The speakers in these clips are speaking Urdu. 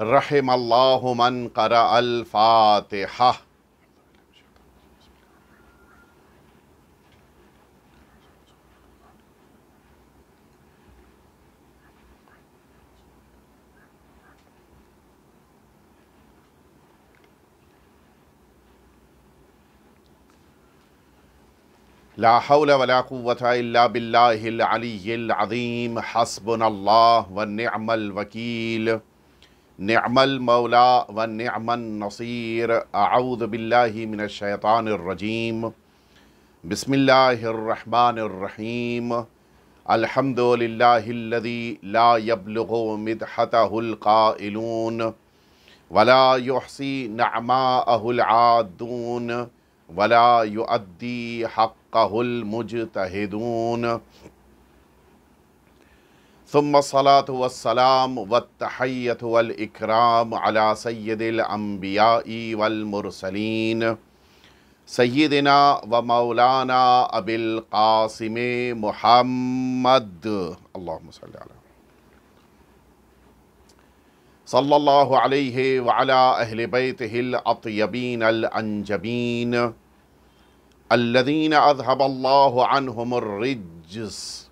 رحم الله من قرأ الفاتحة لا حول ولا قوة إلا بالله العلي العظيم حسبنا الله ونعم الوكيل نعم المولى ونعم النصير أعوذ بالله من الشيطان الرجيم بسم الله الرحمن الرحيم الحمد لله الذي لا يبلغ مدحته القائلون ولا يحصي نعماءه العادون ولا يؤدي حقه المجتهدون ثم الصلاة والسلام والتحية والإكرام على سيد الأنبياء والمرسلين سيدنا ومولانا أبي القاسم محمد اللهم صل على صلى الله عليه وعلى أهل بيته الأطيبين الأنجبين الذين أذهب الله عنهم الرجس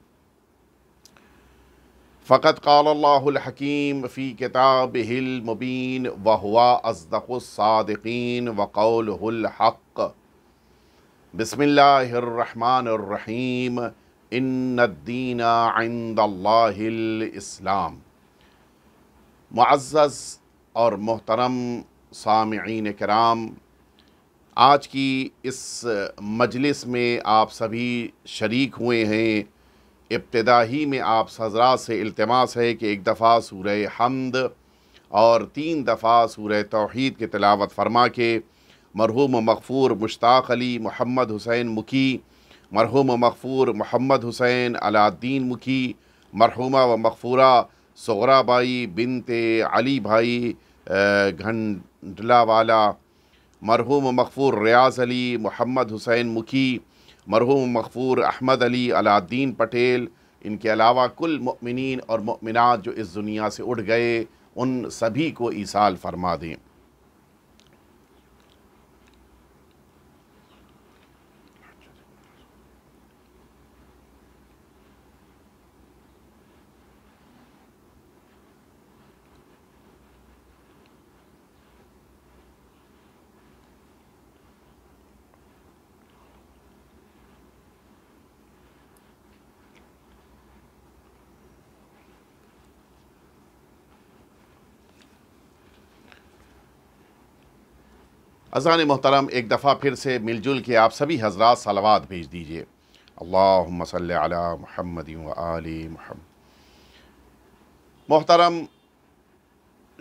فقط قال اللہ الحکیم فی کتاب المبین وہوا ازدق الصادقین وقول بسم اللہ الرحیم ان الدین عند اللہ الاسلام معزز اور محترم سامعین کرام آج کی اس مجلس میں آپ سبھی شریک ہوئے ہیں ابتدا ہی میں آپ حضرات سے التماس ہے کہ ایک دفعہ سورہ حمد اور تین دفعہ سورہ توحید کے تلاوت فرما کے مرحوم و مشتاق علی محمد حسین مکی مرحوم و محمد حسین علاء الدین مکی مرحومہ و مغفورہ سغرا بائی بنت علی بھائی گھنڈلا والا مرحوم و ریاض علی محمد حسین مکی مرحوم مغفور احمد علی الدین پٹیل ان کے علاوہ کل مؤمنین اور مؤمنات جو اس دنیا سے اٹھ گئے ان سبھی کو عیسال فرما دیں ازان محترم ایک دفعہ پھر سے مل جل کے آپ سبھی حضرات سلوات بھیج دیجئے اللہم صلی علی محمد و آلی محمد محترم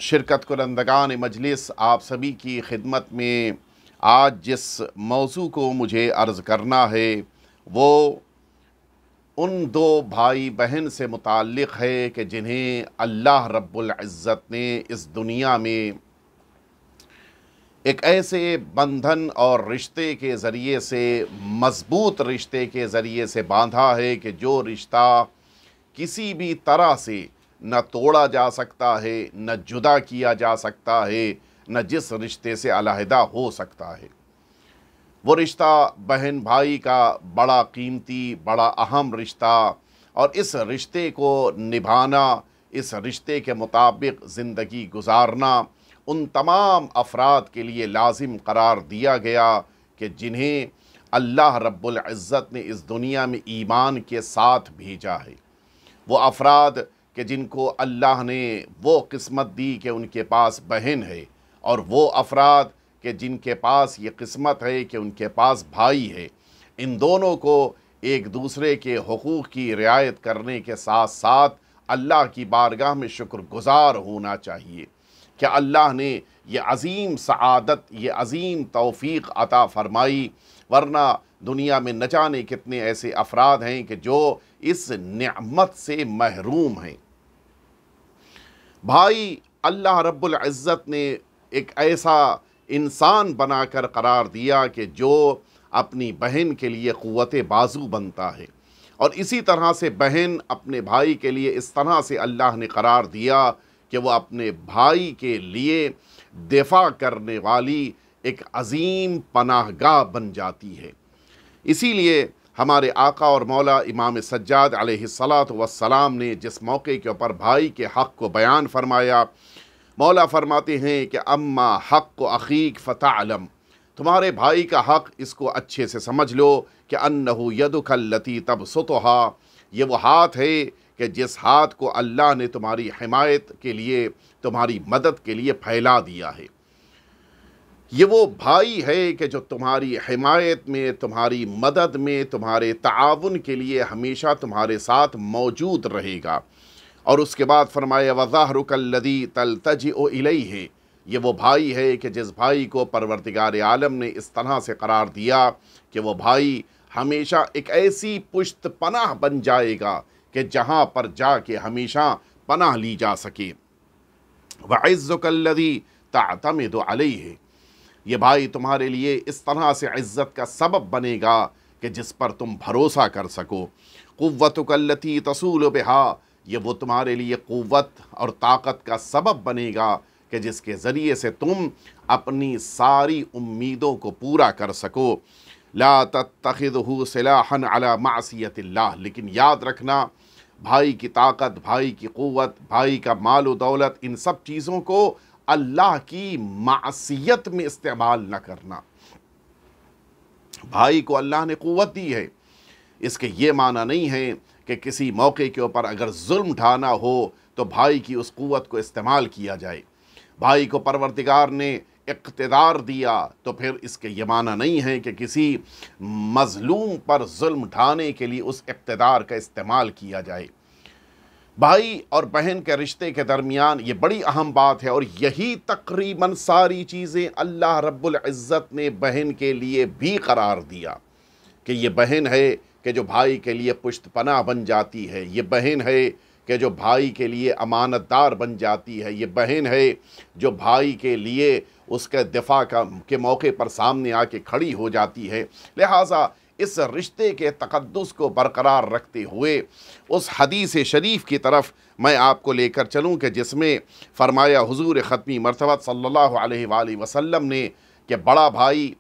شرکت کلندگان مجلس آپ سبھی کی خدمت میں آج جس موضوع کو مجھے عرض کرنا ہے وہ ان دو بھائی بہن سے متعلق ہے کہ جنہیں اللہ رب العزت نے اس دنیا میں ایک ایسے بندھن اور رشتے کے ذریعے سے مضبوط رشتے کے ذریعے سے باندھا ہے کہ جو رشتہ کسی بھی طرح سے نہ توڑا جا سکتا ہے نہ جدا کیا جا سکتا ہے نہ جس رشتے سے علیحدہ ہو سکتا ہے وہ رشتہ بہن بھائی کا بڑا قیمتی بڑا اہم رشتہ اور اس رشتے کو نبھانا اس رشتے کے مطابق زندگی گزارنا ان تمام افراد کے لیے لازم قرار دیا گیا کہ جنہیں اللہ رب العزت نے اس دنیا میں ایمان کے ساتھ بھیجا ہے وہ افراد کہ جن کو اللہ نے وہ قسمت دی کہ ان کے پاس بہن ہے اور وہ افراد کہ جن کے پاس یہ قسمت ہے کہ ان کے پاس بھائی ہے ان دونوں کو ایک دوسرے کے حقوق کی رعایت کرنے کے ساتھ ساتھ اللہ کی بارگاہ میں شکر گزار ہونا چاہیے کہ اللہ نے یہ عظیم سعادت یہ عظیم توفیق عطا فرمائی ورنہ دنیا میں نہ جانے کتنے ایسے افراد ہیں کہ جو اس نعمت سے محروم ہیں بھائی اللہ رب العزت نے ایک ایسا انسان بنا کر قرار دیا کہ جو اپنی بہن کے لیے قوت بازو بنتا ہے اور اسی طرح سے بہن اپنے بھائی کے لیے اس طرح سے اللہ نے قرار دیا کہ وہ اپنے بھائی کے لیے دفاع کرنے والی ایک عظیم پناہ گاہ بن جاتی ہے اسی لیے ہمارے آقا اور مولا امام سجاد علیہ السلاۃ والسلام نے جس موقع کے اوپر بھائی کے حق کو بیان فرمایا مولا فرماتے ہیں کہ اما حق و عقیق فتح علم تمہارے بھائی کا حق اس کو اچھے سے سمجھ لو کہ انہو یدک اللتی تب یہ وہ ہاتھ ہے کہ جس ہاتھ کو اللہ نے تمہاری حمایت کے لیے تمہاری مدد کے لیے پھیلا دیا ہے یہ وہ بھائی ہے کہ جو تمہاری حمایت میں تمہاری مدد میں تمہارے تعاون کے لیے ہمیشہ تمہارے ساتھ موجود رہے گا اور اس کے بعد فرمایا وضاح رک الدی تل تج و ہے یہ وہ بھائی ہے کہ جس بھائی کو پرورتگار عالم نے اس طرح سے قرار دیا کہ وہ بھائی ہمیشہ ایک ایسی پشت پناہ بن جائے گا کہ جہاں پر جا کے ہمیشہ پناہ لی جا سکے وَعِزُّكَ الَّذِي تَعْتَمِدُ عَلَيْهِ یہ بھائی تمہارے لیے اس طرح سے عزت کا سبب بنے گا کہ جس پر تم بھروسہ کر سکو قُوَّتُكَ الَّتِي تَسُولُ بِهَا یہ وہ تمہارے لیے قوت اور طاقت کا سبب بنے گا کہ جس کے ذریعے سے تم اپنی ساری امیدوں کو پورا کر سکو لا تخت ہو صلاح معصیت اللہ لیکن یاد رکھنا بھائی کی طاقت بھائی کی قوت بھائی کا مال و دولت ان سب چیزوں کو اللہ کی معصیت میں استعمال نہ کرنا بھائی کو اللہ نے قوت دی ہے اس کے یہ معنی نہیں ہے کہ کسی موقع کے اوپر اگر ظلم ڈھانا ہو تو بھائی کی اس قوت کو استعمال کیا جائے بھائی کو پرورتگار نے اقتدار دیا تو پھر اس کے یہ معنی نہیں ہے کہ کسی مظلوم پر ظلم ڈھانے کے لیے اس اقتدار کا استعمال کیا جائے بھائی اور بہن کے رشتے کے درمیان یہ بڑی اہم بات ہے اور یہی تقریباً ساری چیزیں اللہ رب العزت نے بہن کے لیے بھی قرار دیا کہ یہ بہن ہے کہ جو بھائی کے لیے پشت پناہ بن جاتی ہے یہ بہن ہے کہ جو بھائی کے لیے امانت دار بن جاتی ہے یہ بہن ہے جو بھائی کے لیے اس کے دفاع کا کے موقع پر سامنے آ کے کھڑی ہو جاتی ہے لہٰذا اس رشتے کے تقدس کو برقرار رکھتے ہوئے اس حدیث شریف کی طرف میں آپ کو لے کر چلوں کہ جس میں فرمایا حضور ختمی مرتبہ صلی اللہ علیہ وآلہ وسلم نے کہ بڑا بھائی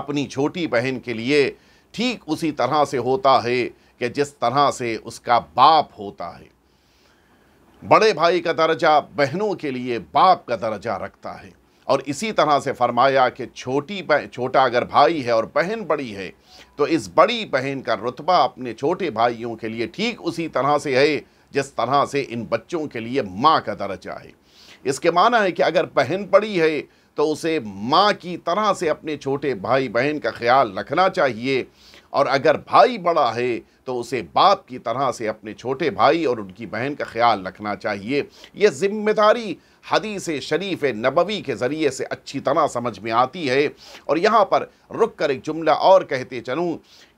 اپنی چھوٹی بہن کے لیے ٹھیک اسی طرح سے ہوتا ہے کہ جس طرح سے اس کا باپ ہوتا ہے بڑے بھائی کا درجہ بہنوں کے لیے باپ کا درجہ رکھتا ہے اور اسی طرح سے فرمایا کہ چھوٹی چھوٹا اگر بھائی ہے اور بہن بڑی ہے تو اس بڑی بہن کا رتبہ اپنے چھوٹے بھائیوں کے لیے ٹھیک اسی طرح سے ہے جس طرح سے ان بچوں کے لیے ماں کا درجہ ہے اس کے معنی ہے کہ اگر بہن بڑی ہے تو اسے ماں کی طرح سے اپنے چھوٹے بھائی بہن کا خیال رکھنا چاہیے اور اگر بھائی بڑا ہے تو اسے باپ کی طرح سے اپنے چھوٹے بھائی اور ان کی بہن کا خیال رکھنا چاہیے یہ ذمہ داری حدیث شریف نبوی کے ذریعے سے اچھی طرح سمجھ میں آتی ہے اور یہاں پر رک کر ایک جملہ اور کہتے چلوں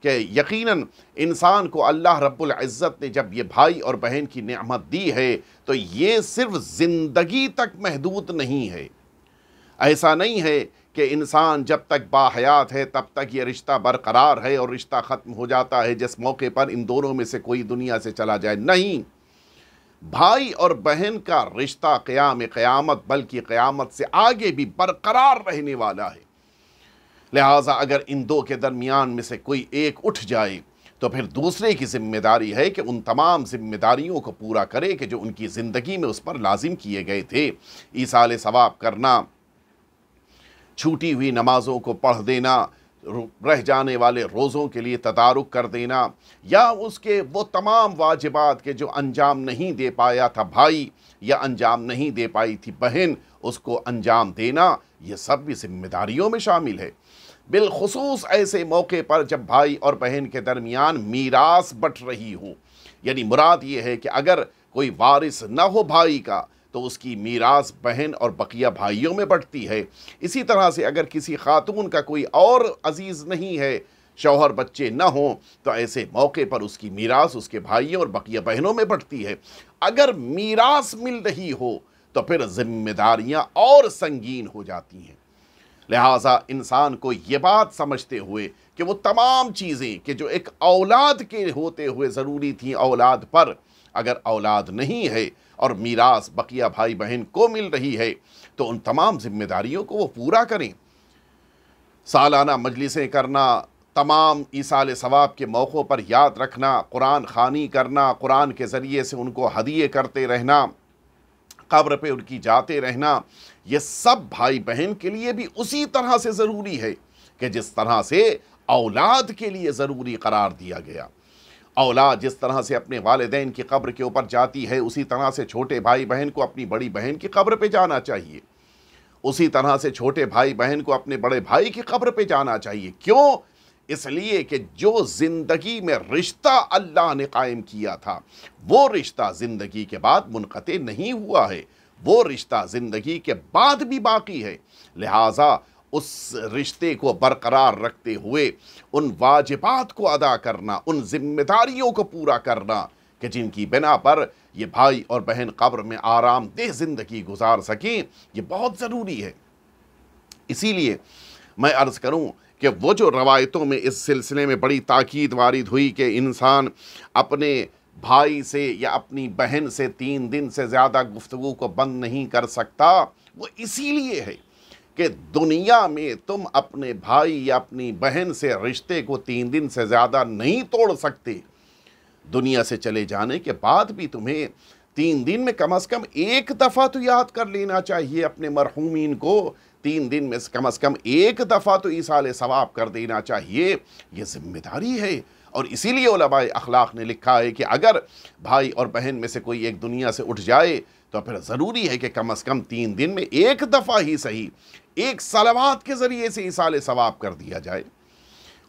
کہ یقیناً انسان کو اللہ رب العزت نے جب یہ بھائی اور بہن کی نعمت دی ہے تو یہ صرف زندگی تک محدود نہیں ہے ایسا نہیں ہے کہ انسان جب تک باحیات ہے تب تک یہ رشتہ برقرار ہے اور رشتہ ختم ہو جاتا ہے جس موقع پر ان دونوں میں سے کوئی دنیا سے چلا جائے نہیں بھائی اور بہن کا رشتہ قیام قیامت بلکہ قیامت سے آگے بھی برقرار رہنے والا ہے لہٰذا اگر ان دو کے درمیان میں سے کوئی ایک اٹھ جائے تو پھر دوسرے کی ذمہ داری ہے کہ ان تمام ذمہ داریوں کو پورا کرے کہ جو ان کی زندگی میں اس پر لازم کیے گئے تھے ایسال ثواب کرنا چھوٹی ہوئی نمازوں کو پڑھ دینا رہ جانے والے روزوں کے لیے تدارک کر دینا یا اس کے وہ تمام واجبات کے جو انجام نہیں دے پایا تھا بھائی یا انجام نہیں دے پائی تھی بہن اس کو انجام دینا یہ سب بھی ذمہ داریوں میں شامل ہے بالخصوص ایسے موقع پر جب بھائی اور بہن کے درمیان میراث بٹ رہی ہو یعنی مراد یہ ہے کہ اگر کوئی وارث نہ ہو بھائی کا تو اس کی میراث بہن اور بقیہ بھائیوں میں بٹتی ہے اسی طرح سے اگر کسی خاتون کا کوئی اور عزیز نہیں ہے شوہر بچے نہ ہوں تو ایسے موقع پر اس کی میراث اس کے بھائیوں اور بقیہ بہنوں میں بٹتی ہے اگر میراث مل رہی ہو تو پھر ذمہ داریاں اور سنگین ہو جاتی ہیں لہٰذا انسان کو یہ بات سمجھتے ہوئے کہ وہ تمام چیزیں کہ جو ایک اولاد کے ہوتے ہوئے ضروری تھیں اولاد پر اگر اولاد نہیں ہے اور میراث بقیہ بھائی بہن کو مل رہی ہے تو ان تمام ذمہ داریوں کو وہ پورا کریں سالانہ مجلسیں کرنا تمام عیسال ثواب کے موقعوں پر یاد رکھنا قرآن خوانی کرنا قرآن کے ذریعے سے ان کو حدیعے کرتے رہنا قبر پہ ان کی جاتے رہنا یہ سب بھائی بہن کے لیے بھی اسی طرح سے ضروری ہے کہ جس طرح سے اولاد کے لیے ضروری قرار دیا گیا اولا جس طرح سے اپنے والدین کی قبر کے اوپر جاتی ہے اسی طرح سے چھوٹے بھائی بہن کو اپنی بڑی بہن کی قبر پہ جانا چاہیے اسی طرح سے چھوٹے بھائی بہن کو اپنے بڑے بھائی کی قبر پہ جانا چاہیے کیوں اس لیے کہ جو زندگی میں رشتہ اللہ نے قائم کیا تھا وہ رشتہ زندگی کے بعد منقطع نہیں ہوا ہے وہ رشتہ زندگی کے بعد بھی باقی ہے لہٰذا اس رشتے کو برقرار رکھتے ہوئے ان واجبات کو ادا کرنا ان ذمہ داریوں کو پورا کرنا کہ جن کی بنا پر یہ بھائی اور بہن قبر میں آرام دہ زندگی گزار سکیں یہ بہت ضروری ہے اسی لیے میں عرض کروں کہ وہ جو روایتوں میں اس سلسلے میں بڑی تاکید وارد ہوئی کہ انسان اپنے بھائی سے یا اپنی بہن سے تین دن سے زیادہ گفتگو کو بند نہیں کر سکتا وہ اسی لیے ہے کہ دنیا میں تم اپنے بھائی یا اپنی بہن سے رشتے کو تین دن سے زیادہ نہیں توڑ سکتے دنیا سے چلے جانے کے بعد بھی تمہیں تین دن میں کم از کم ایک دفعہ تو یاد کر لینا چاہیے اپنے مرحومین کو تین دن میں کم از کم ایک دفعہ تو ایسال ثواب کر دینا چاہیے یہ ذمہ داری ہے اور اسی لیے علماء اخلاق نے لکھا ہے کہ اگر بھائی اور بہن میں سے کوئی ایک دنیا سے اٹھ جائے تو پھر ضروری ہے کہ کم از کم تین دن میں ایک دفعہ ہی صحیح ایک سلوات کے ذریعے سے علیہ ثواب کر دیا جائے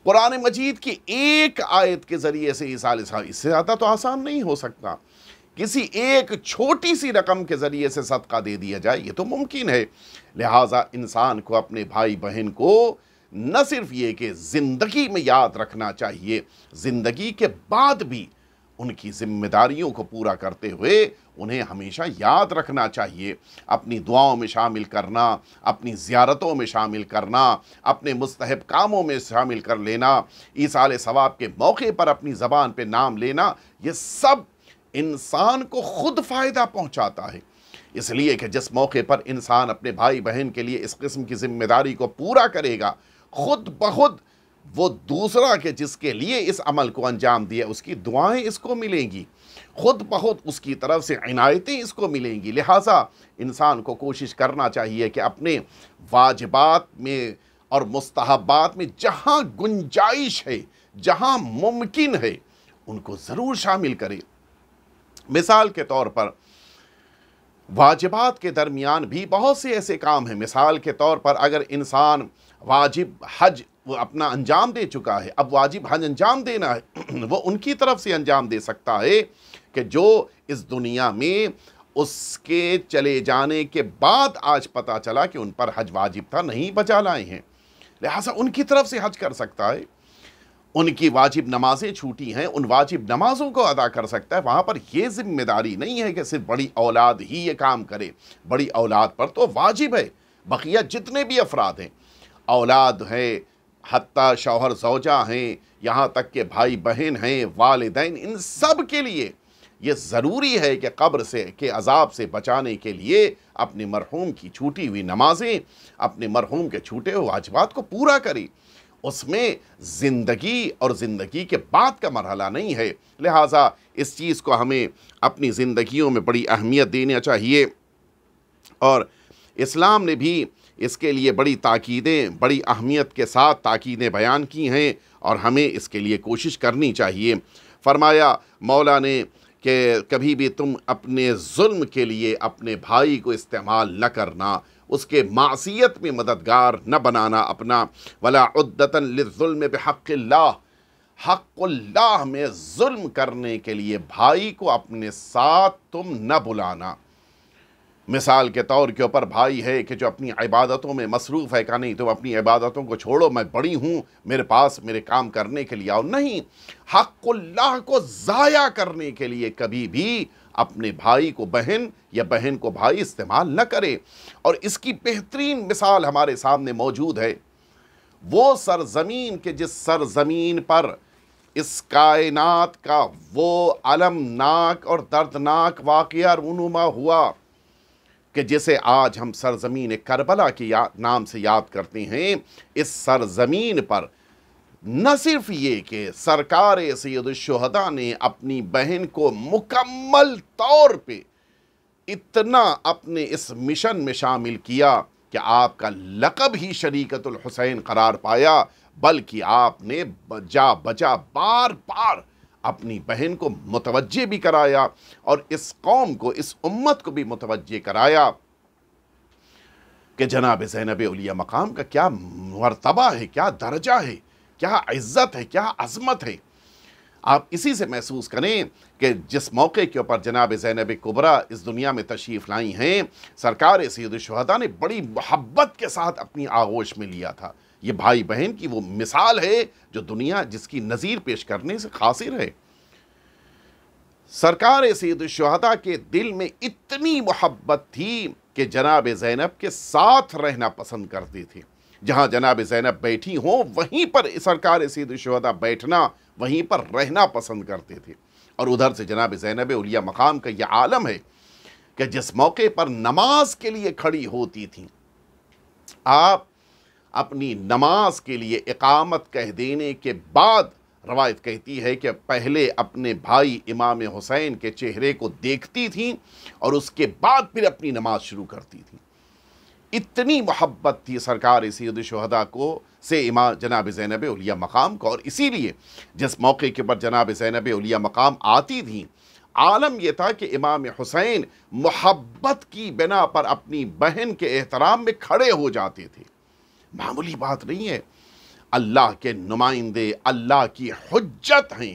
قرآن مجید کی ایک آیت کے ذریعے سے اسال اس سے زیادہ تو آسان نہیں ہو سکتا کسی ایک چھوٹی سی رقم کے ذریعے سے صدقہ دے دیا جائے یہ تو ممکن ہے لہٰذا انسان کو اپنے بھائی بہن کو نہ صرف یہ کہ زندگی میں یاد رکھنا چاہیے زندگی کے بعد بھی ان کی ذمہ داریوں کو پورا کرتے ہوئے انہیں ہمیشہ یاد رکھنا چاہیے اپنی دعاؤں میں شامل کرنا اپنی زیارتوں میں شامل کرنا اپنے مستحب کاموں میں شامل کر لینا عیسع ثواب کے موقع پر اپنی زبان پہ نام لینا یہ سب انسان کو خود فائدہ پہنچاتا ہے اس لیے کہ جس موقع پر انسان اپنے بھائی بہن کے لیے اس قسم کی ذمہ داری کو پورا کرے گا خود بخود وہ دوسرا کہ جس کے لیے اس عمل کو انجام دیا اس کی دعائیں اس کو ملیں گی خود بہت اس کی طرف سے عنایتیں اس کو ملیں گی لہٰذا انسان کو کوشش کرنا چاہیے کہ اپنے واجبات میں اور مستحبات میں جہاں گنجائش ہے جہاں ممکن ہے ان کو ضرور شامل کرے مثال کے طور پر واجبات کے درمیان بھی بہت سے ایسے کام ہیں مثال کے طور پر اگر انسان واجب حج وہ اپنا انجام دے چکا ہے اب واجب حج انجام دینا ہے وہ ان کی طرف سے انجام دے سکتا ہے کہ جو اس دنیا میں اس کے چلے جانے کے بعد آج پتہ چلا کہ ان پر حج واجب تھا نہیں بچا لائے ہیں لہٰذا ان کی طرف سے حج کر سکتا ہے ان کی واجب نمازیں چھوٹی ہیں ان واجب نمازوں کو ادا کر سکتا ہے وہاں پر یہ ذمہ داری نہیں ہے کہ صرف بڑی اولاد ہی یہ کام کرے بڑی اولاد پر تو واجب ہے بقیہ جتنے بھی افراد ہیں اولاد ہے حتیٰ شوہر زوجہ ہیں یہاں تک کہ بھائی بہن ہیں والدین ان سب کے لیے یہ ضروری ہے کہ قبر سے کہ عذاب سے بچانے کے لیے اپنے مرحوم کی چھوٹی ہوئی نمازیں اپنے مرحوم کے چھوٹے ہوئے واجبات کو پورا کریں اس میں زندگی اور زندگی کے بعد کا مرحلہ نہیں ہے لہٰذا اس چیز کو ہمیں اپنی زندگیوں میں بڑی اہمیت دینا چاہیے اور اسلام نے بھی اس کے لیے بڑی تاکیدیں بڑی اہمیت کے ساتھ تاکیدیں بیان کی ہیں اور ہمیں اس کے لیے کوشش کرنی چاہیے فرمایا مولا نے کہ کبھی بھی تم اپنے ظلم کے لیے اپنے بھائی کو استعمال نہ کرنا اس کے معصیت میں مددگار نہ بنانا اپنا وَلَا ظلم پہ بِحَقِّ اللہ حق اللہ میں ظلم کرنے کے لیے بھائی کو اپنے ساتھ تم نہ بلانا مثال کے طور کے اوپر بھائی ہے کہ جو اپنی عبادتوں میں مصروف ہے کہ نہیں تم اپنی عبادتوں کو چھوڑو میں بڑی ہوں میرے پاس میرے کام کرنے کے لیے اور نہیں حق اللہ کو ضائع کرنے کے لیے کبھی بھی اپنے بھائی کو بہن یا بہن کو بھائی استعمال نہ کرے اور اس کی بہترین مثال ہمارے سامنے موجود ہے وہ سرزمین کے جس سرزمین پر اس کائنات کا وہ علمناک اور دردناک واقعہ رونما ہوا کہ جسے آج ہم سرزمین کربلا کے نام سے یاد کرتے ہیں اس سرزمین پر نہ صرف یہ کہ سرکار سید الشہدہ نے اپنی بہن کو مکمل طور پہ اتنا اپنے اس مشن میں شامل کیا کہ آپ کا لقب ہی شریکت الحسین قرار پایا بلکہ آپ نے بجا بجا بار بار اپنی بہن کو متوجہ بھی کرایا اور اس قوم کو اس امت کو بھی متوجہ کرایا کہ جناب زینب علیہ مقام کا کیا مرتبہ ہے کیا درجہ ہے کیا عزت ہے کیا عظمت ہے آپ اسی سے محسوس کریں کہ جس موقع کے اوپر جناب زینب کبرہ اس دنیا میں تشریف لائی ہیں سرکار سید شہدہ نے بڑی محبت کے ساتھ اپنی آغوش میں لیا تھا یہ بھائی بہن کی وہ مثال ہے جو دنیا جس کی نظیر پیش کرنے سے خاصر ہے سرکار سید الشہدہ کے دل میں اتنی محبت تھی کہ جناب زینب کے ساتھ رہنا پسند کرتی تھی جہاں جناب زینب بیٹھی ہوں وہیں پر سرکار سید الشہدہ بیٹھنا وہیں پر رہنا پسند کرتے تھے اور ادھر سے جناب زینب علیہ مقام کا یہ عالم ہے کہ جس موقع پر نماز کے لیے کھڑی ہوتی تھیں آپ اپنی نماز کے لیے اقامت کہہ دینے کے بعد روایت کہتی ہے کہ پہلے اپنے بھائی امام حسین کے چہرے کو دیکھتی تھیں اور اس کے بعد پھر اپنی نماز شروع کرتی تھیں اتنی محبت تھی سرکار سید شہدہ کو سے امام جناب زینب علیہ مقام کو اور اسی لیے جس موقع کے اوپر جناب زینب علیہ مقام آتی تھیں عالم یہ تھا کہ امام حسین محبت کی بنا پر اپنی بہن کے احترام میں کھڑے ہو جاتے تھے معمولی بات نہیں ہے اللہ کے نمائندے اللہ کی حجت ہیں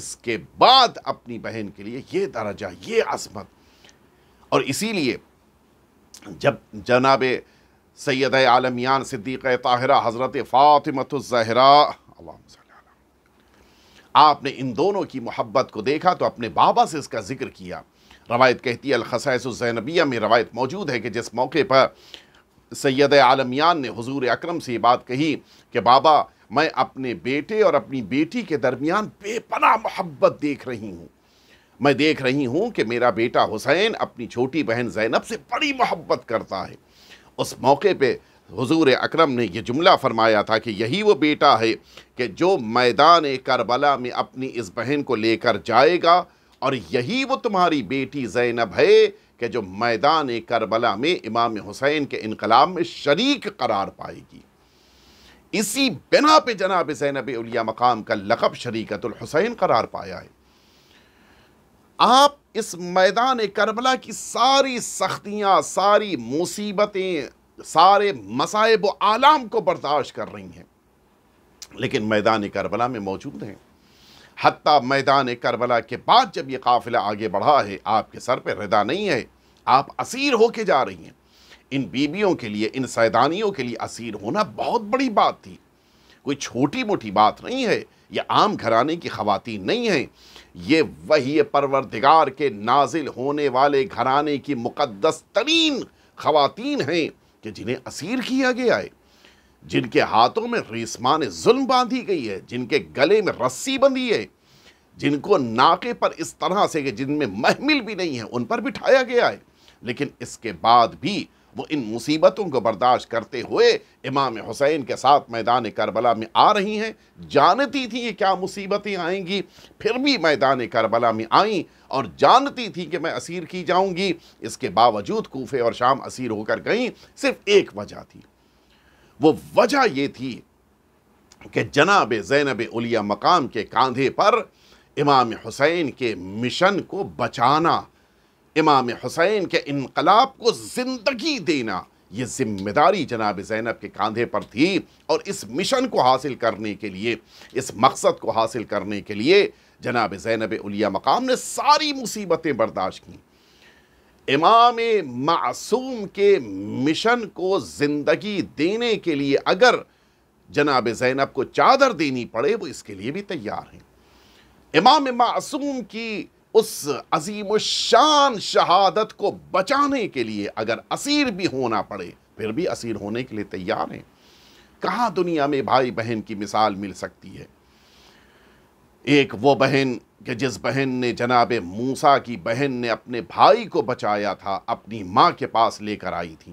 اس کے بعد اپنی بہن کے لیے یہ درجہ یہ عظمت اور اسی لیے جب جناب سید عالمیان صدیق طاہرہ حضرت فاطمت آپ نے ان دونوں کی محبت کو دیکھا تو اپنے بابا سے اس کا ذکر کیا روایت کہتی ہے الخصائص الزینبیہ میں روایت موجود ہے کہ جس موقع پر سید عالمیان نے حضور اکرم سے یہ بات کہی کہ بابا میں اپنے بیٹے اور اپنی بیٹی کے درمیان بے پناہ محبت دیکھ رہی ہوں میں دیکھ رہی ہوں کہ میرا بیٹا حسین اپنی چھوٹی بہن زینب سے بڑی محبت کرتا ہے اس موقع پہ حضور اکرم نے یہ جملہ فرمایا تھا کہ یہی وہ بیٹا ہے کہ جو میدان کربلا میں اپنی اس بہن کو لے کر جائے گا اور یہی وہ تمہاری بیٹی زینب ہے کہ جو میدان کربلا میں امام حسین کے انقلاب میں شریک قرار پائے گی اسی بنا پہ جناب زینب الیا مقام کا لقب شریکت الحسین قرار پایا ہے آپ اس میدان کربلا کی ساری سختیاں ساری مصیبتیں سارے مصائب و عالم کو برداشت کر رہی ہیں لیکن میدان کربلا میں موجود ہیں حتیٰ میدان کربلا کے بعد جب یہ قافلہ آگے بڑھا ہے آپ کے سر پہ ردا نہیں ہے آپ اسیر ہو کے جا رہی ہیں ان بیویوں کے لیے ان سیدانیوں کے لیے اسیر ہونا بہت بڑی بات تھی کوئی چھوٹی موٹی بات نہیں ہے یہ عام گھرانے کی خواتین نہیں ہیں یہ وہی پروردگار کے نازل ہونے والے گھرانے کی مقدس ترین خواتین ہیں کہ جنہیں اسیر کیا گیا ہے جن کے ہاتھوں میں ریسمان ظلم باندھی گئی ہے جن کے گلے میں رسی بندھی ہے جن کو ناکے پر اس طرح سے کہ جن میں محمل بھی نہیں ہے ان پر بٹھایا گیا ہے لیکن اس کے بعد بھی وہ ان مصیبتوں کو برداشت کرتے ہوئے امام حسین کے ساتھ میدان کربلا میں آ رہی ہیں جانتی تھی کہ کیا مصیبتیں آئیں گی پھر بھی میدان کربلا میں آئیں اور جانتی تھی کہ میں اسیر کی جاؤں گی اس کے باوجود کوفے اور شام اسیر ہو کر گئیں صرف ایک وجہ تھی وہ وجہ یہ تھی کہ جناب زینب الیہ مقام کے کاندھے پر امام حسین کے مشن کو بچانا امام حسین کے انقلاب کو زندگی دینا یہ ذمہ داری جناب زینب کے کاندھے پر تھی اور اس مشن کو حاصل کرنے کے لیے اس مقصد کو حاصل کرنے کے لیے جناب زینب علیہ مقام نے ساری مصیبتیں برداشت کیں امام معصوم کے مشن کو زندگی دینے کے لیے اگر جناب زینب کو چادر دینی پڑے وہ اس کے لیے بھی تیار ہیں امام معصوم کی اس عظیم الشان شہادت کو بچانے کے لیے اگر اسیر بھی ہونا پڑے پھر بھی اسیر ہونے کے لیے تیار ہیں کہاں دنیا میں بھائی بہن کی مثال مل سکتی ہے ایک وہ بہن کہ جس بہن نے جناب موسا کی بہن نے اپنے بھائی کو بچایا تھا اپنی ماں کے پاس لے کر آئی تھی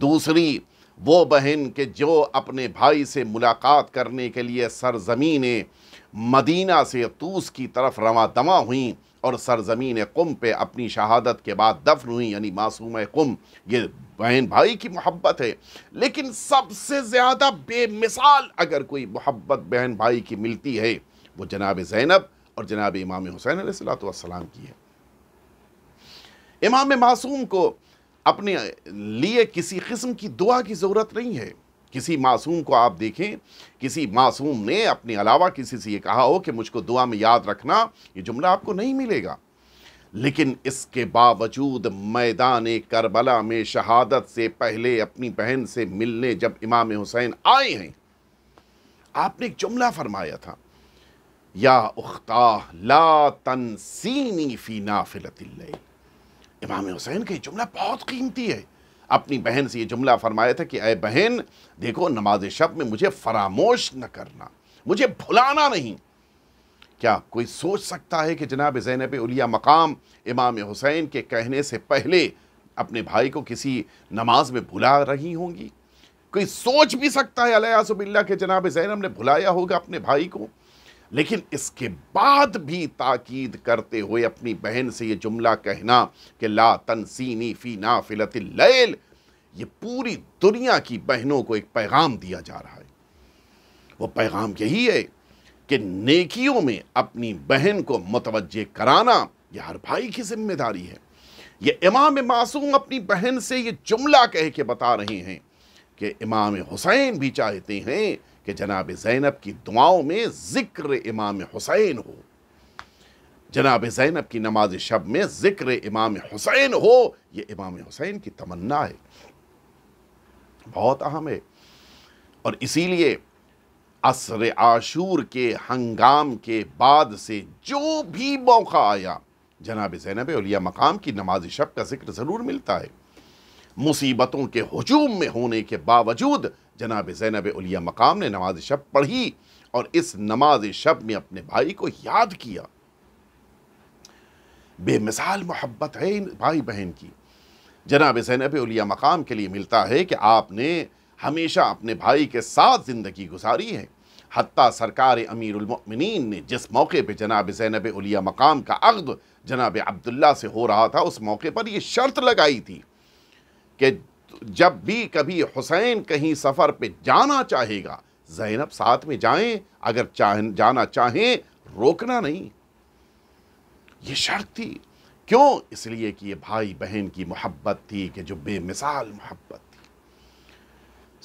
دوسری وہ بہن کہ جو اپنے بھائی سے ملاقات کرنے کے لیے سرزمین مدینہ سے توس کی طرف رواں دماں ہوئیں اور سرزمین قم پہ اپنی شہادت کے بعد دفن ہوئیں یعنی معصوم قم یہ بہن بھائی کی محبت ہے لیکن سب سے زیادہ بے مثال اگر کوئی محبت بہن بھائی کی ملتی ہے وہ جناب زینب اور جناب امام حسین علیہ السلام کی ہے امام معصوم کو اپنے لیے کسی قسم کی دعا کی ضرورت نہیں ہے کسی معصوم کو آپ دیکھیں کسی معصوم نے اپنے علاوہ کسی سے یہ کہا ہو کہ مجھ کو دعا میں یاد رکھنا یہ جملہ آپ کو نہیں ملے گا لیکن اس کے باوجود میدان کربلا میں شہادت سے پہلے اپنی بہن سے ملنے جب امام حسین آئے ہیں آپ نے ایک جملہ فرمایا تھا یا لا تنسینی فی نافلت امام حسین کا بہت قیمتی ہے اپنی بہن سے یہ جملہ فرمایا تھا کہ اے بہن دیکھو نماز شب میں مجھے فراموش نہ کرنا مجھے بھلانا نہیں کیا کوئی سوچ سکتا ہے کہ جناب زینب علیہ مقام امام حسین کے کہنے سے پہلے اپنے بھائی کو کسی نماز میں بھلا رہی ہوں گی کوئی سوچ بھی سکتا ہے علیہ اللہ کے جناب زینب نے بھلایا ہوگا اپنے بھائی کو لیکن اس کے بعد بھی تاکید کرتے ہوئے اپنی بہن سے یہ جملہ کہنا کہ لا تنسینی فی نافلت اللیل یہ پوری دنیا کی بہنوں کو ایک پیغام دیا جا رہا ہے وہ پیغام یہی ہے کہ نیکیوں میں اپنی بہن کو متوجہ کرانا یہ ہر بھائی کی ذمہ داری ہے یہ امام معصوم اپنی بہن سے یہ جملہ کہہ کے بتا رہے ہیں کہ امام حسین بھی چاہتے ہیں کہ جناب زینب کی دعاؤں میں ذکر امام حسین ہو جناب زینب کی نماز شب میں ذکر امام حسین ہو یہ امام حسین کی تمنا ہے بہت اہم ہے اور اسی لیے عصر آشور کے ہنگام کے بعد سے جو بھی موقع آیا جناب زینب مقام کی نماز شب کا ذکر ضرور ملتا ہے مصیبتوں کے ہجوم میں ہونے کے باوجود جناب زینب علیہ مقام نے نماز شب پڑھی اور اس نماز شب میں اپنے بھائی کو یاد کیا بے مثال محبت ہے ان بھائی بہن کی جناب زینب علیہ مقام کے لیے ملتا ہے کہ آپ نے ہمیشہ اپنے بھائی کے ساتھ زندگی گزاری ہے حتیٰ سرکار امیر المؤمنین نے جس موقع پہ جناب زینب علیہ مقام کا عقد جناب عبداللہ سے ہو رہا تھا اس موقع پر یہ شرط لگائی تھی کہ جب بھی کبھی حسین کہیں سفر پہ جانا چاہے گا زینب ساتھ میں جائیں اگر جانا چاہیں روکنا نہیں یہ شرط تھی کیوں اس لیے کہ یہ بھائی بہن کی محبت تھی کہ جو بے مثال محبت تھی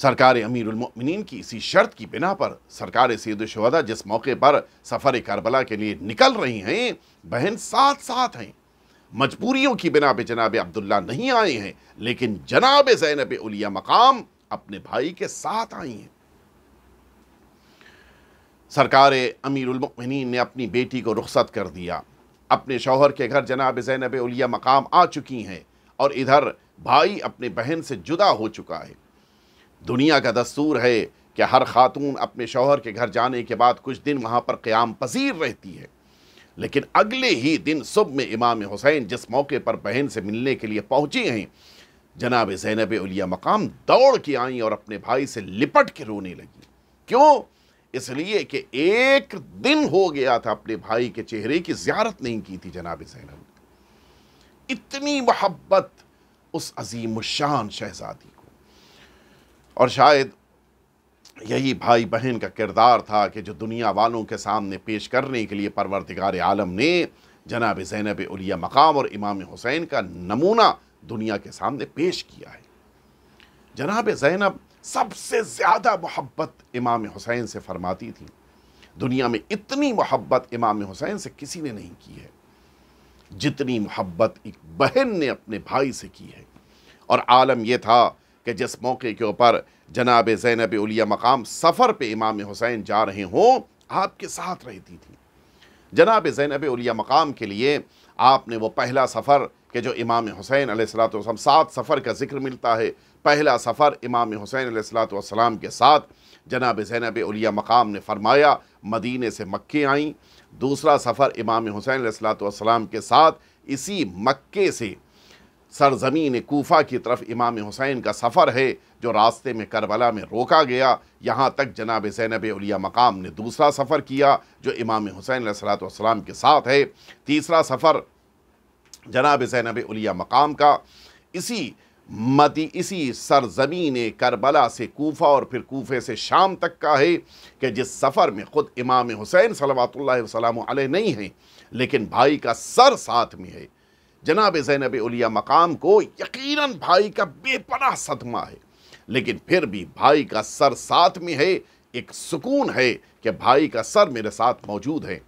سرکار امیر المؤمنین کی اسی شرط کی بنا پر سرکار سید شہدہ جس موقع پر سفر کربلا کے لیے نکل رہی ہیں بہن ساتھ ساتھ ہیں مجبوریوں کی بنا پہ جناب عبداللہ نہیں آئے ہیں لیکن جناب زینب علیہ مقام اپنے بھائی کے ساتھ آئی ہیں سرکار امیر المؤمنین نے اپنی بیٹی کو رخصت کر دیا اپنے شوہر کے گھر جناب زینب علیہ مقام آ چکی ہیں اور ادھر بھائی اپنے بہن سے جدا ہو چکا ہے دنیا کا دستور ہے کہ ہر خاتون اپنے شوہر کے گھر جانے کے بعد کچھ دن وہاں پر قیام پذیر رہتی ہے لیکن اگلے ہی دن صبح میں امام حسین جس موقع پر بہن سے ملنے کے لیے پہنچی ہیں جناب زینب علیہ مقام دوڑ کے آئیں اور اپنے بھائی سے لپٹ کے رونے لگی کیوں اس لیے کہ ایک دن ہو گیا تھا اپنے بھائی کے چہرے کی زیارت نہیں کی تھی جناب زینب اتنی محبت اس عظیم الشان شہزادی کو اور شاید یہی بھائی بہن کا کردار تھا کہ جو دنیا والوں کے سامنے پیش کرنے کے لیے پروردگار عالم نے جناب زینب علیہ مقام اور امام حسین کا نمونہ دنیا کے سامنے پیش کیا ہے جناب زینب سب سے زیادہ محبت امام حسین سے فرماتی تھی دنیا میں اتنی محبت امام حسین سے کسی نے نہیں کی ہے جتنی محبت ایک بہن نے اپنے بھائی سے کی ہے اور عالم یہ تھا کہ جس موقع کے اوپر جناب زینب علیہ مقام سفر پہ امام حسین جا رہے ہوں آپ کے ساتھ رہتی تھی جناب زینب علیہ مقام کے لیے آپ نے وہ پہلا سفر کہ جو امام حسین علیہ السلام والسلام سات سفر کا ذکر ملتا ہے پہلا سفر امام حسین علیہ السلام والسلام کے ساتھ جناب زینب علیہ مقام نے فرمایا مدینہ سے مکہ آئیں دوسرا سفر امام حسین علیہ السلام والسلام کے ساتھ اسی مکے سے سرزمین کوفہ کی طرف امام حسین کا سفر ہے جو راستے میں کربلا میں روکا گیا یہاں تک جناب زینب علیاء مقام نے دوسرا سفر کیا جو امام حسین علیہ السلام والسلام کے ساتھ ہے تیسرا سفر جناب زینب علیاء مقام کا اسی مدی اسی سرزمین کربلا سے کوفہ اور پھر کوفے سے شام تک کا ہے کہ جس سفر میں خود امام حسین صلی اللہ علیہ وسلم علیہ نہیں ہیں لیکن بھائی کا سر ساتھ میں ہے جناب زینب علیہ مقام کو یقیناً بھائی کا بے پناہ صدمہ ہے لیکن پھر بھی بھائی کا سر ساتھ میں ہے ایک سکون ہے کہ بھائی کا سر میرے ساتھ موجود ہے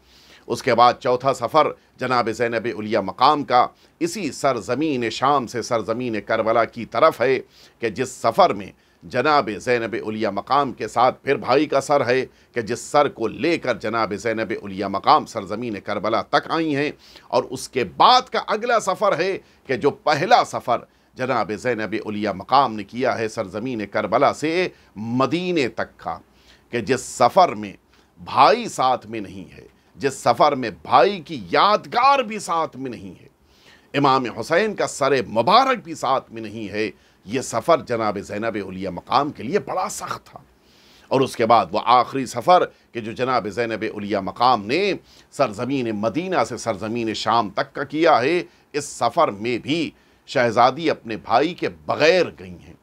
اس کے بعد چوتھا سفر جناب زینب علیہ مقام کا اسی سرزمین شام سے سرزمین کربلا کی طرف ہے کہ جس سفر میں جناب زینب علیہ مقام کے ساتھ پھر بھائی کا سر ہے کہ جس سر کو لے کر جناب زینب علیہ مقام سرزمین کربلا تک آئی ہیں اور اس کے بعد کا اگلا سفر ہے کہ جو پہلا سفر جناب زینب علیہ مقام نے کیا ہے سرزمین کربلا سے مدینہ تک کا کہ جس سفر میں بھائی ساتھ میں نہیں ہے جس سفر میں بھائی کی یادگار بھی ساتھ میں نہیں ہے امام حسین کا سر مبارک بھی ساتھ میں نہیں ہے یہ سفر جناب زینب علیہ مقام کے لیے بڑا سخت تھا اور اس کے بعد وہ آخری سفر کہ جو جناب زینب علیہ مقام نے سرزمین مدینہ سے سرزمین شام تک کا کیا ہے اس سفر میں بھی شہزادی اپنے بھائی کے بغیر گئی ہیں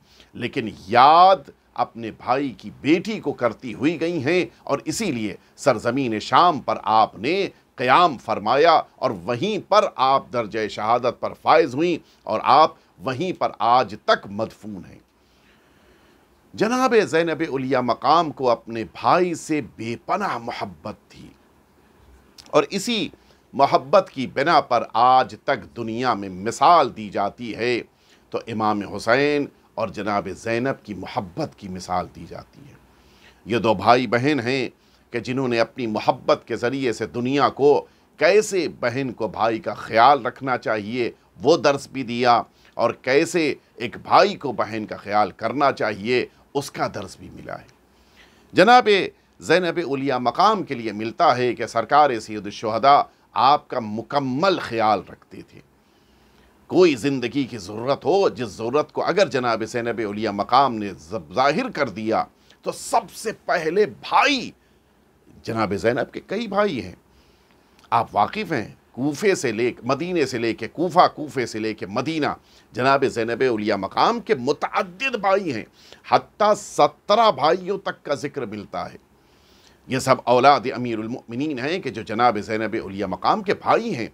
لیکن یاد اپنے بھائی کی بیٹی کو کرتی ہوئی گئی ہیں اور اسی لیے سرزمین شام پر آپ نے قیام فرمایا اور وہیں پر آپ درجہ شہادت پر فائز ہوئیں اور آپ وہیں پر آج تک مدفون ہیں جناب زینب علیہ مقام کو اپنے بھائی سے بے پناہ محبت تھی اور اسی محبت کی بنا پر آج تک دنیا میں مثال دی جاتی ہے تو امام حسین اور جناب زینب کی محبت کی مثال دی جاتی ہے یہ دو بھائی بہن ہیں کہ جنہوں نے اپنی محبت کے ذریعے سے دنیا کو کیسے بہن کو بھائی کا خیال رکھنا چاہیے وہ درس بھی دیا اور کیسے ایک بھائی کو بہن کا خیال کرنا چاہیے اس کا درس بھی ملا ہے جناب زینب اولیاء مقام کے لیے ملتا ہے کہ سرکار سید الشہدہ آپ کا مکمل خیال رکھتے تھے کوئی زندگی کی ضرورت ہو جس ضرورت کو اگر جناب زینب اولیاء مقام نے ظاہر کر دیا تو سب سے پہلے بھائی جناب زینب کے کئی بھائی ہیں آپ واقف ہیں کوفے سے لے مدینے سے لے کے کوفہ کوفے سے لے کے مدینہ جناب زینب اولیا مقام کے متعدد بھائی ہیں حتیٰ سترہ بھائیوں تک کا ذکر ملتا ہے یہ سب اولاد امیر المؤمنین ہیں کہ جو جناب زینب اولیا مقام کے بھائی ہیں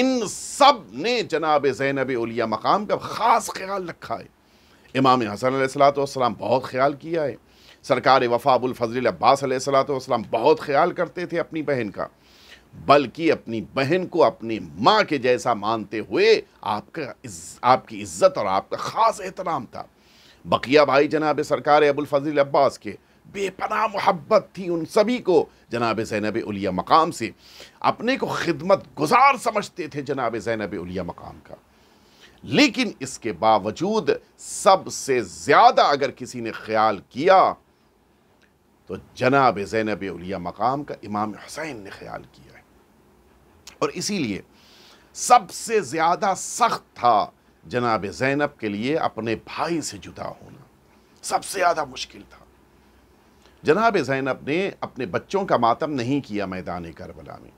ان سب نے جناب زینب اولیا مقام پر خاص خیال رکھا ہے امام حسن علیہ السلام بہت خیال کیا ہے سرکار وفا اب الفضل عباس علیہ السلام بہت خیال کرتے تھے اپنی بہن کا بلکہ اپنی بہن کو اپنی ماں کے جیسا مانتے ہوئے آپ کا آپ کی عزت اور آپ کا خاص احترام تھا بقیہ بھائی جناب سرکار الفضل عباس کے بے پناہ محبت تھی ان سبھی کو جناب زینب علیہ مقام سے اپنے کو خدمت گزار سمجھتے تھے جناب زینب علیہ مقام کا لیکن اس کے باوجود سب سے زیادہ اگر کسی نے خیال کیا تو جناب زینب علیہ مقام کا امام حسین نے خیال کیا اور اسی لیے سب سے زیادہ سخت تھا جناب زینب کے لیے اپنے بھائی سے جدا ہونا سب سے زیادہ مشکل تھا جناب زینب نے اپنے بچوں کا ماتم نہیں کیا میدان کربلا میں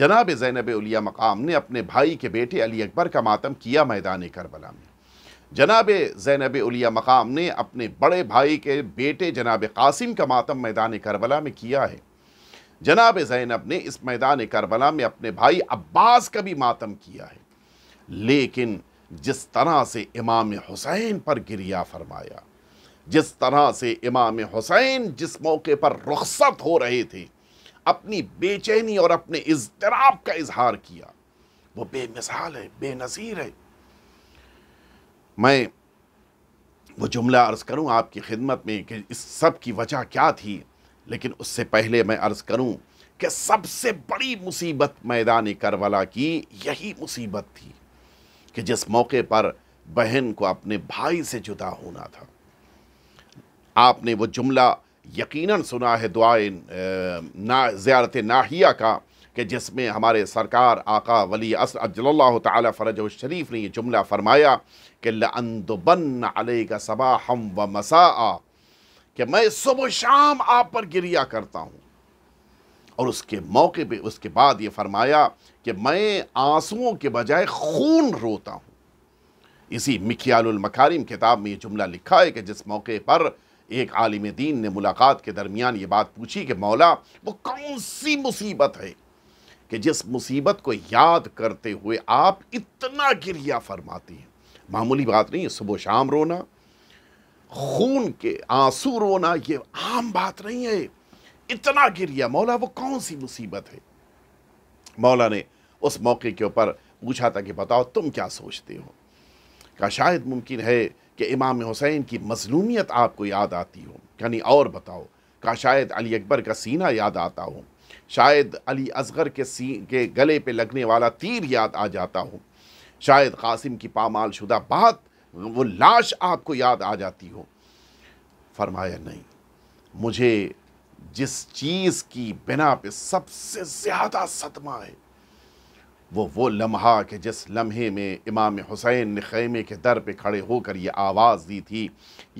جناب زینب اولیا مقام نے اپنے بھائی کے بیٹے علی اکبر کا ماتم کیا میدان کربلا میں جناب زینب اولیا مقام نے اپنے بڑے بھائی کے بیٹے جناب قاسم کا ماتم میدان کربلا میں کیا ہے جناب زینب نے اس میدان کربلا میں اپنے بھائی عباس کا بھی ماتم کیا ہے لیکن جس طرح سے امام حسین پر گریا فرمایا جس طرح سے امام حسین جس موقع پر رخصت ہو رہے تھے اپنی بے چینی اور اپنے اضطراب کا اظہار کیا وہ بے مثال ہے بے نظیر ہے میں وہ جملہ عرض کروں آپ کی خدمت میں کہ اس سب کی وجہ کیا تھی لیکن اس سے پہلے میں عرض کروں کہ سب سے بڑی مصیبت میدان کرولا کی یہی مصیبت تھی کہ جس موقع پر بہن کو اپنے بھائی سے جدا ہونا تھا آپ نے وہ جملہ یقیناً سنا ہے دعائیں زیارت ناہیہ کا کہ جس میں ہمارے سرکار آقا ولی اللہ تعالی فرج و شریف نے یہ جملہ فرمایا کہ لَأَنْدُبَنَّ عَلَيْكَ علیہ وَمَسَاءً کہ میں صبح و شام آپ پر گریا کرتا ہوں اور اس کے موقع پہ اس کے بعد یہ فرمایا کہ میں آنسوؤں کے بجائے خون روتا ہوں اسی مکھیال المکارم کتاب میں یہ جملہ لکھا ہے کہ جس موقع پر ایک عالم دین نے ملاقات کے درمیان یہ بات پوچھی کہ مولا وہ کون سی مصیبت ہے کہ جس مصیبت کو یاد کرتے ہوئے آپ اتنا گریہ فرماتی ہیں معمولی بات نہیں ہے صبح و شام رونا خون کے آنسو رونا یہ عام بات نہیں ہے اتنا گریا مولا وہ کون سی مصیبت ہے مولا نے اس موقع کے اوپر پوچھا تھا کہ بتاؤ تم کیا سوچتے ہو کہا شاید ممکن ہے کہ امام حسین کی مظلومیت آپ کو یاد آتی ہو یعنی اور بتاؤ کہا شاید علی اکبر کا سینہ یاد آتا ہو شاید علی اصغر کے سی کے گلے پہ لگنے والا تیر یاد آ جاتا ہو شاید قاسم کی پامال شدہ بات وہ لاش آپ کو یاد آ جاتی ہو فرمایا نہیں مجھے جس چیز کی بنا پہ سب سے زیادہ صدمہ ہے وہ وہ لمحہ کہ جس لمحے میں امام حسین نے خیمے کے در پہ کھڑے ہو کر یہ آواز دی تھی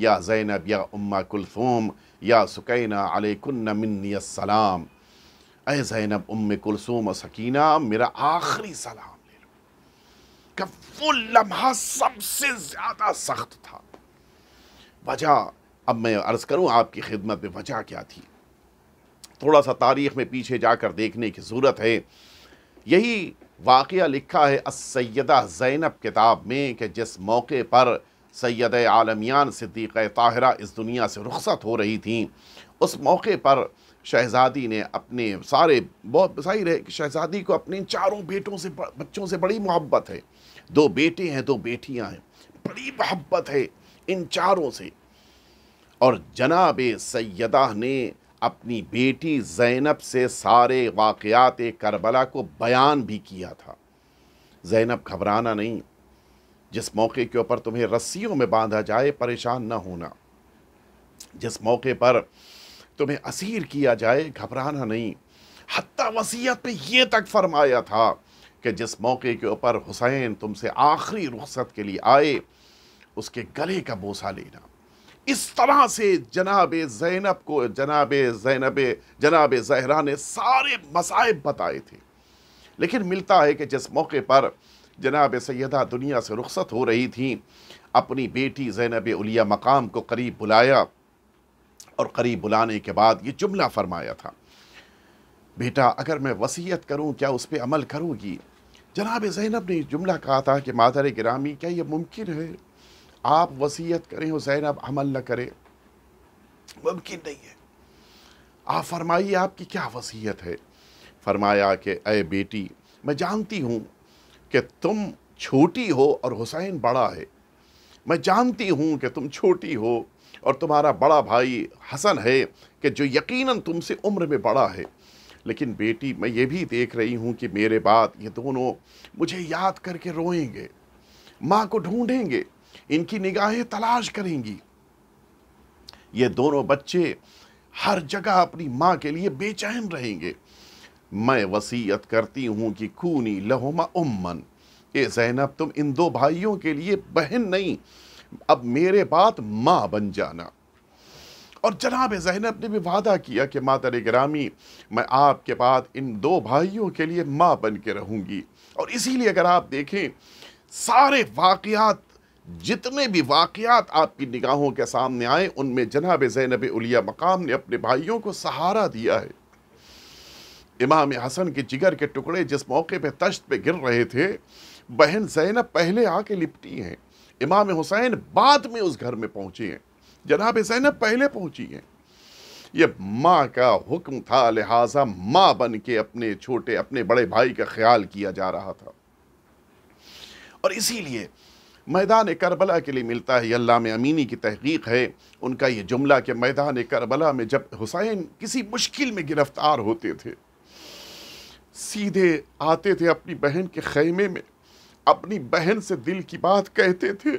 یا زینب یا اما کلثوم یا سکینہ علیکن منی السلام اے زینب ام کلثوم و سکینہ میرا آخری سلام کا وہ لمحہ سب سے زیادہ سخت تھا وجہ اب میں عرض کروں آپ کی خدمت میں وجہ کیا تھی تھوڑا سا تاریخ میں پیچھے جا کر دیکھنے کی ضرورت ہے یہی واقعہ لکھا ہے السیدہ زینب کتاب میں کہ جس موقع پر سید عالمیان صدیقہ طاہرہ اس دنیا سے رخصت ہو رہی تھیں اس موقع پر شہزادی نے اپنے سارے بہت ظاہر ہے کہ شہزادی کو اپنے چاروں بیٹوں سے بچوں سے بڑی محبت ہے دو بیٹے ہیں دو بیٹیاں ہیں بڑی محبت ہے ان چاروں سے اور جناب سیدہ نے اپنی بیٹی زینب سے سارے واقعات کربلا کو بیان بھی کیا تھا زینب گھبرانا نہیں جس موقع کے اوپر تمہیں رسیوں میں باندھا جائے پریشان نہ ہونا جس موقع پر تمہیں اسیر کیا جائے گھبرانا نہیں حتیٰ وسیعت پہ یہ تک فرمایا تھا کہ جس موقع کے اوپر حسین تم سے آخری رخصت کے لیے آئے اس کے گلے کا بوسا لینا اس طرح سے جناب زینب کو جناب زینب جناب زہرا نے سارے مصائب بتائے تھے لیکن ملتا ہے کہ جس موقع پر جناب سیدہ دنیا سے رخصت ہو رہی تھیں اپنی بیٹی زینب علیا مقام کو قریب بلایا اور قریب بلانے کے بعد یہ جملہ فرمایا تھا بیٹا اگر میں وصیت کروں کیا اس پہ عمل کروں گی جناب زینب نے جملہ کہا تھا کہ مادر گرامی کیا یہ ممکن ہے آپ وصیت کریں زینب عمل نہ کرے ممکن نہیں ہے آپ فرمائیے آپ کی کیا وصیت ہے فرمایا کہ اے بیٹی میں جانتی ہوں کہ تم چھوٹی ہو اور حسین بڑا ہے میں جانتی ہوں کہ تم چھوٹی ہو اور تمہارا بڑا بھائی حسن ہے کہ جو یقیناً تم سے عمر میں بڑا ہے لیکن بیٹی میں یہ بھی دیکھ رہی ہوں کہ میرے بعد یہ دونوں مجھے یاد کر کے روئیں گے ماں کو ڈھونڈیں گے ان کی نگاہیں تلاش کریں گی یہ دونوں بچے ہر جگہ اپنی ماں کے لیے بے چین رہیں گے میں وسیعت کرتی ہوں کہ کونی لہما امن اے زینب تم ان دو بھائیوں کے لیے بہن نہیں اب میرے بات ماں بن جانا اور جناب زینب نے بھی وعدہ کیا کہ ماں گرامی میں آپ کے بعد ان دو بھائیوں کے لیے ماں بن کے رہوں گی اور اسی لیے اگر آپ دیکھیں سارے واقعات جتنے بھی واقعات آپ کی نگاہوں کے سامنے آئے ان میں جناب زینب علیہ مقام نے اپنے بھائیوں کو سہارا دیا ہے امام حسن کے جگر کے ٹکڑے جس موقع پہ تشت پہ گر رہے تھے بہن زینب پہلے آ کے لپٹی ہیں امام حسین بعد میں اس گھر میں پہنچے ہیں جناب زینب پہلے پہنچی ہیں یہ ماں کا حکم تھا لہٰذا ماں بن کے اپنے چھوٹے اپنے بڑے بھائی کا خیال کیا جا رہا تھا اور اسی لیے میدان کربلا کے لیے ملتا ہے اللہ میں امینی کی تحقیق ہے ان کا یہ جملہ کہ میدان کربلا میں جب حسین کسی مشکل میں گرفتار ہوتے تھے سیدھے آتے تھے اپنی بہن کے خیمے میں اپنی بہن سے دل کی بات کہتے تھے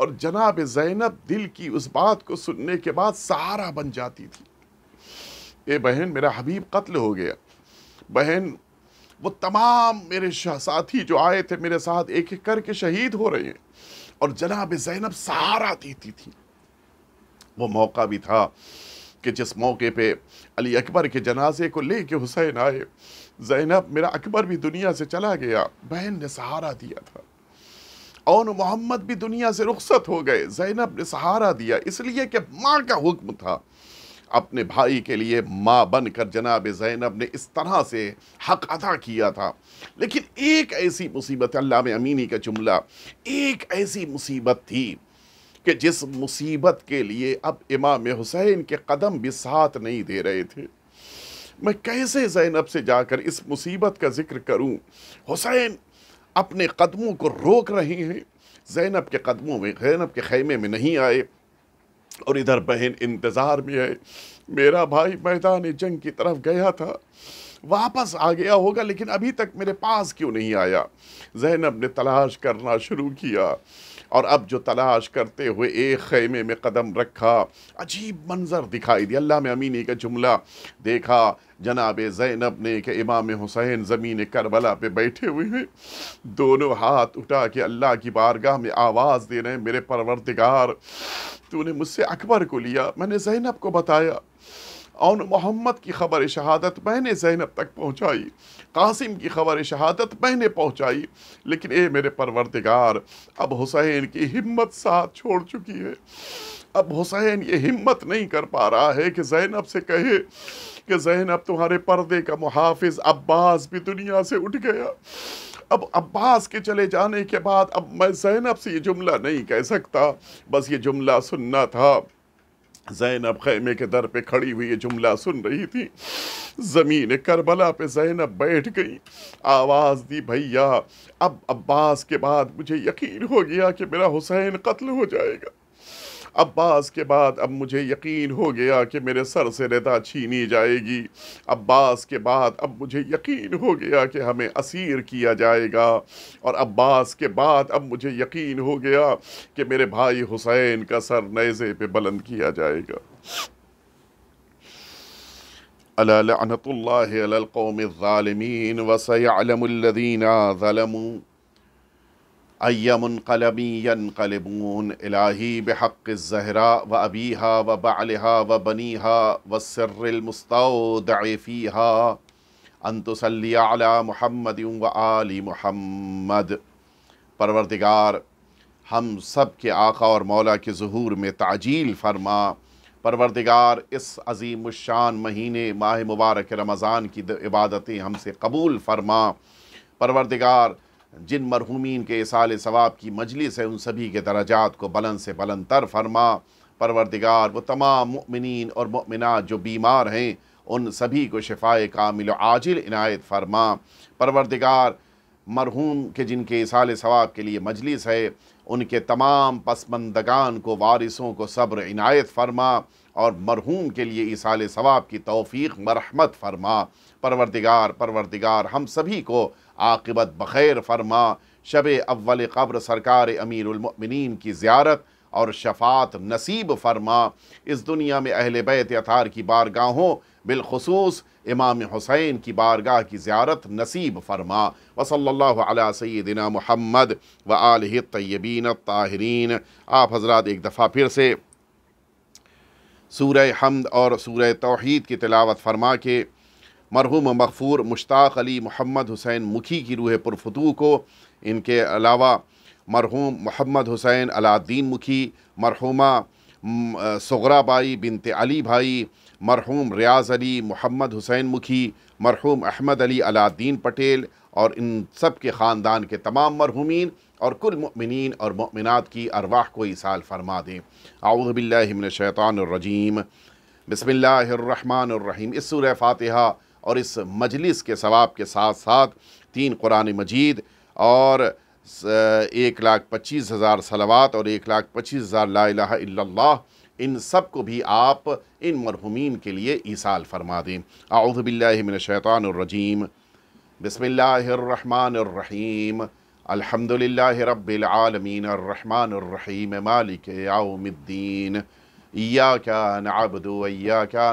اور جناب زینب دل کی اس بات کو سننے کے بعد سہارا بن جاتی تھی اے بہن میرا حبیب قتل ہو گیا بہن وہ تمام میرے ساتھی جو آئے تھے میرے ساتھ ایک ایک کر کے شہید ہو رہے ہیں اور جناب زینب سہارا دیتی تھی وہ موقع بھی تھا کہ جس موقع پہ علی اکبر کے جنازے کو لے کے حسین آئے زینب میرا اکبر بھی دنیا سے چلا گیا بہن نے سہارا دیا تھا اون محمد بھی دنیا سے رخصت ہو گئے زینب نے سہارا دیا اس لیے کہ ماں کا حکم تھا اپنے بھائی کے لیے ماں بن کر جناب زینب نے اس طرح سے حق ادا کیا تھا لیکن ایک ایسی مصیبت علامہ امینی کا جملہ ایک ایسی مصیبت تھی کہ جس مصیبت کے لیے اب امام حسین کے قدم بھی ساتھ نہیں دے رہے تھے میں کیسے زینب سے جا کر اس مصیبت کا ذکر کروں حسین اپنے قدموں کو روک رہے ہیں زینب کے قدموں میں زینب کے خیمے میں نہیں آئے اور ادھر بہن انتظار میں ہے میرا بھائی میدان جنگ کی طرف گیا تھا واپس آ گیا ہوگا لیکن ابھی تک میرے پاس کیوں نہیں آیا زینب نے تلاش کرنا شروع کیا اور اب جو تلاش کرتے ہوئے ایک خیمے میں قدم رکھا عجیب منظر دکھائی دی اللہ میں امینی کا جملہ دیکھا جناب زینب نے کہ امام حسین زمین کربلا پہ بیٹھے ہوئے ہیں دونوں ہاتھ اٹھا کے اللہ کی بارگاہ میں آواز دے رہے ہیں میرے پروردگار تو نے مجھ سے اکبر کو لیا میں نے زینب کو بتایا اون محمد کی خبر شہادت میں نے زینب تک پہنچائی قاسم کی خبر شہادت میں نے پہنچائی لیکن اے میرے پروردگار اب حسین کی ہمت ساتھ چھوڑ چکی ہے اب حسین یہ ہمت نہیں کر پا رہا ہے کہ زینب سے کہے کہ زینب تمہارے پردے کا محافظ عباس بھی دنیا سے اٹھ گیا اب عباس کے چلے جانے کے بعد اب میں زینب سے یہ جملہ نہیں کہہ سکتا بس یہ جملہ سننا تھا زینب خیمے کے در پہ کھڑی ہوئی یہ جملہ سن رہی تھی زمین کربلا پہ زینب بیٹھ گئی آواز دی بھیا اب عباس کے بعد مجھے یقین ہو گیا کہ میرا حسین قتل ہو جائے گا عباس کے بعد اب مجھے یقین ہو گیا کہ میرے سر سے ردا چھینی جائے گی عباس کے بعد اب مجھے یقین ہو گیا کہ ہمیں اسیر کیا جائے گا اور عباس کے بعد اب مجھے یقین ہو گیا کہ میرے بھائی حسین کا سر نیزے پہ بلند کیا جائے گا القوم الظالمین وسیعلم الذین الدین ایم القلمی ینقلبون الہی بحق زہرا و ابیہا و بعلہا و بنی ہا و المستودع فیہا تو سلیہ علی محمد و علی محمد پروردگار ہم سب کے آقا اور مولا کے ظہور میں تعجیل فرما پروردگار اس عظیم الشان مہینے ماہ مبارک رمضان کی عبادتیں ہم سے قبول فرما پروردگار جن مرحومین کے اصال ثواب کی مجلس ہے ان سبھی کے درجات کو بلند سے بلند تر فرما پروردگار وہ تمام مؤمنین اور مؤمنات جو بیمار ہیں ان سبھی کو شفاء کامل و عاجل عنایت فرما پروردگار مرحوم کے جن کے اصال ثواب کے لیے مجلس ہے ان کے تمام پسمندگان کو وارثوں کو صبر عنایت فرما اور مرحوم کے لیے اصال ثواب کی توفیق مرحمت فرما پروردگار پروردگار ہم سبھی کو عاقبت بخیر فرما شب اول قبر سرکار امیر المؤمنین کی زیارت اور شفاعت نصیب فرما اس دنیا میں اہل بیت اطار کی بارگاہوں بالخصوص امام حسین کی بارگاہ کی زیارت نصیب فرما وصل اللہ علیہ سیدنا محمد و آل طیبین الطاہرین آپ حضرات ایک دفعہ پھر سے سورہ حمد اور سورہ توحید کی تلاوت فرما کے مرحوم مغفور مشتاق علی محمد حسین مکھی کی روح پرفتو کو ان کے علاوہ مرحوم محمد حسین علا الدین مکھی مرحومہ سغرا بائی بنت علی بھائی مرحوم ریاض علی محمد حسین مکھی مرحوم احمد علی علا الدین پٹیل اور ان سب کے خاندان کے تمام مرحومین اور کل مؤمنین اور مؤمنات کی ارواح کو یہ فرما دیں اعوذ باللہ من الشیطان الرجیم بسم اللہ الرحمن الرحیم اس سورہ فاتحہ اور اس مجلس کے ثواب کے ساتھ ساتھ تین قرآن مجید اور ایک لاکھ پچیس ہزار سلوات اور ایک لاکھ پچیس ہزار لا الہ الا اللہ ان سب کو بھی آپ ان مرحومین کے لیے عیسال فرما دیں اعوذ باللہ من الشیطان الرجیم بسم اللہ الرحمن الرحیم الحمد رب العالمین الرحمن الرحیم مالک یوم الدین یَّّ کیا نبد ویا کیا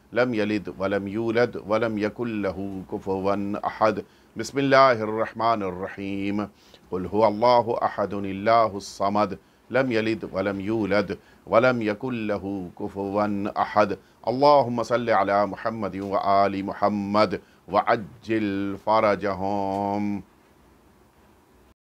لم يلد ولم يولد ولم يكن له كفوا أحد بسم الله الرحمن الرحيم قل هو الله أحد الله الصمد لم يلد ولم يولد ولم يكن له كفوا أحد اللهم صل على محمد وآل محمد وعجل فرجهم